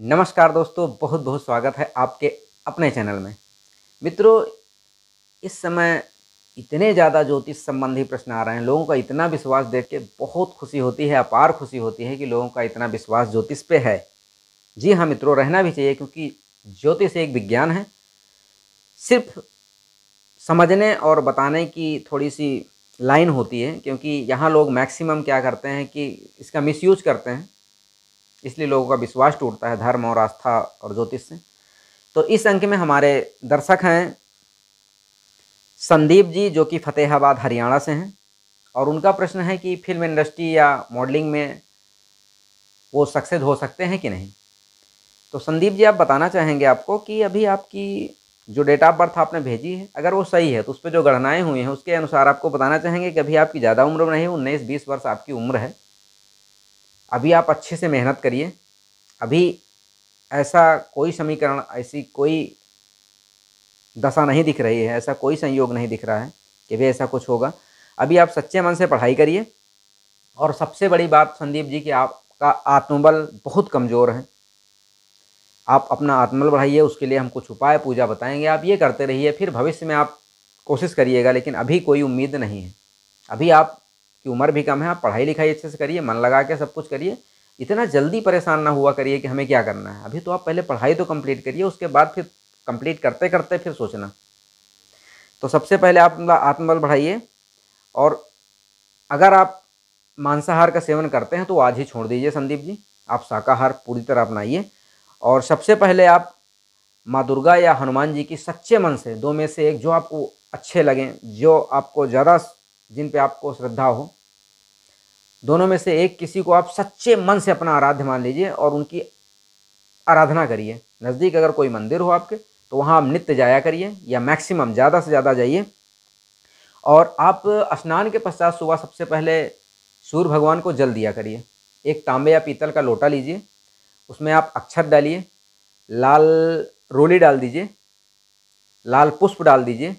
नमस्कार दोस्तों बहुत बहुत स्वागत है आपके अपने चैनल में मित्रों इस समय इतने ज़्यादा ज्योतिष संबंधी प्रश्न आ रहे हैं लोगों का इतना विश्वास देख के बहुत खुशी होती है अपार खुशी होती है कि लोगों का इतना विश्वास ज्योतिष पे है जी हाँ मित्रों रहना भी चाहिए क्योंकि ज्योतिष एक विज्ञान है सिर्फ समझने और बताने की थोड़ी सी लाइन होती है क्योंकि यहाँ लोग मैक्सिमम क्या करते हैं कि इसका मिसयूज करते हैं इसलिए लोगों का विश्वास टूटता है धर्म और आस्था और ज्योतिष से तो इस अंक में हमारे दर्शक हैं संदीप जी जो कि फतेहाबाद हरियाणा से हैं और उनका प्रश्न है कि फिल्म इंडस्ट्री या मॉडलिंग में वो सक्सेस हो सकते हैं कि नहीं तो संदीप जी आप बताना चाहेंगे आपको कि अभी आपकी जो डेट ऑफ बर्थ आपने भेजी है अगर वो सही है तो उस पर जो गणनाएँ हुई हैं उसके अनुसार आपको बताना चाहेंगे कि अभी आपकी ज़्यादा उम्र नहीं उन्नीस बीस वर्ष आपकी उम्र है अभी आप अच्छे से मेहनत करिए अभी ऐसा कोई समीकरण ऐसी कोई दशा नहीं दिख रही है ऐसा कोई संयोग नहीं दिख रहा है कि भाई ऐसा कुछ होगा अभी आप सच्चे मन से पढ़ाई करिए और सबसे बड़ी बात संदीप जी कि आपका आत्मबल बहुत कमज़ोर है आप अपना आत्मबल बढ़ाइए उसके लिए हम कुछ उपाय पूजा बताएंगे आप ये करते रहिए फिर भविष्य में आप कोशिश करिएगा लेकिन अभी कोई उम्मीद नहीं है अभी आप कि उम्र भी कम है आप पढ़ाई लिखाई अच्छे से करिए मन लगा के सब कुछ करिए इतना जल्दी परेशान ना हुआ करिए कि हमें क्या करना है अभी तो आप पहले पढ़ाई तो कंप्लीट करिए उसके बाद फिर कंप्लीट करते करते फिर सोचना तो सबसे पहले आप आत्मबल बढ़ाइए और अगर आप मांसाहार का सेवन करते हैं तो आज ही छोड़ दीजिए संदीप जी आप शाकाहार पूरी तरह अपनाइए और सबसे पहले आप माँ दुर्गा या हनुमान जी की सच्चे मन से दो में से एक जो आपको अच्छे लगें जो आपको ज़्यादा जिन पे आपको श्रद्धा हो दोनों में से एक किसी को आप सच्चे मन से अपना आराध्य मान लीजिए और उनकी आराधना करिए नज़दीक अगर कोई मंदिर हो आपके तो वहाँ आप नित्य जाया करिए या मैक्सिमम ज़्यादा से ज़्यादा जाइए और आप स्नान के पश्चात सुबह सबसे पहले सूर्य भगवान को जल दिया करिए एक तांबे या पीतल का लोटा लीजिए उसमें आप अक्षत डालिए लाल रोली डाल दीजिए लाल पुष्प डाल दीजिए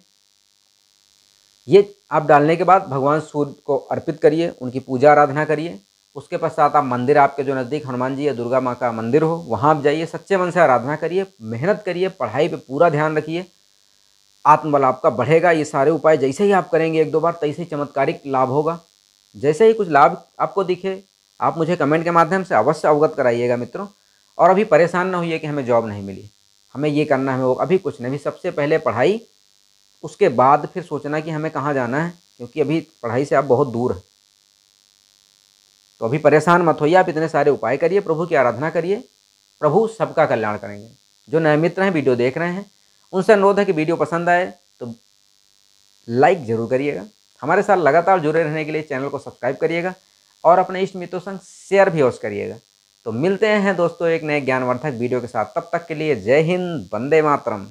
ये आप डालने के बाद भगवान सूर्य को अर्पित करिए उनकी पूजा आराधना करिए उसके पश्चात आप मंदिर आपके जो नज़दीक हनुमान जी या दुर्गा माँ का मंदिर हो वहाँ आप जाइए सच्चे मन से आराधना करिए मेहनत करिए पढ़ाई पे पूरा ध्यान रखिए आत्मबल आपका बढ़ेगा ये सारे उपाय जैसे ही आप करेंगे एक दो बार तैसे ही चमत्कारिक लाभ होगा जैसे ही कुछ लाभ आपको दिखे आप मुझे कमेंट के माध्यम से अवश्य अवगत कराइएगा मित्रों और अभी परेशान ना होइए कि हमें जॉब नहीं मिली हमें ये करना है वो अभी कुछ नहीं सबसे पहले पढ़ाई उसके बाद फिर सोचना कि हमें कहाँ जाना है क्योंकि अभी पढ़ाई से आप बहुत दूर हैं तो अभी परेशान मत होइए आप इतने सारे उपाय करिए प्रभु की आराधना करिए प्रभु सबका कल्याण करेंगे जो नए मित्र हैं वीडियो देख रहे हैं उनसे अनुरोध है कि वीडियो पसंद आए तो लाइक ज़रूर करिएगा हमारे साथ लगातार जुड़े रहने के लिए चैनल को सब्सक्राइब करिएगा और अपने इष्ट मित्रों संग शेयर भी अवश्य करिएगा तो मिलते हैं दोस्तों एक नए ज्ञानवर्धक वीडियो के साथ तब तक के लिए जय हिंद वंदे मातरम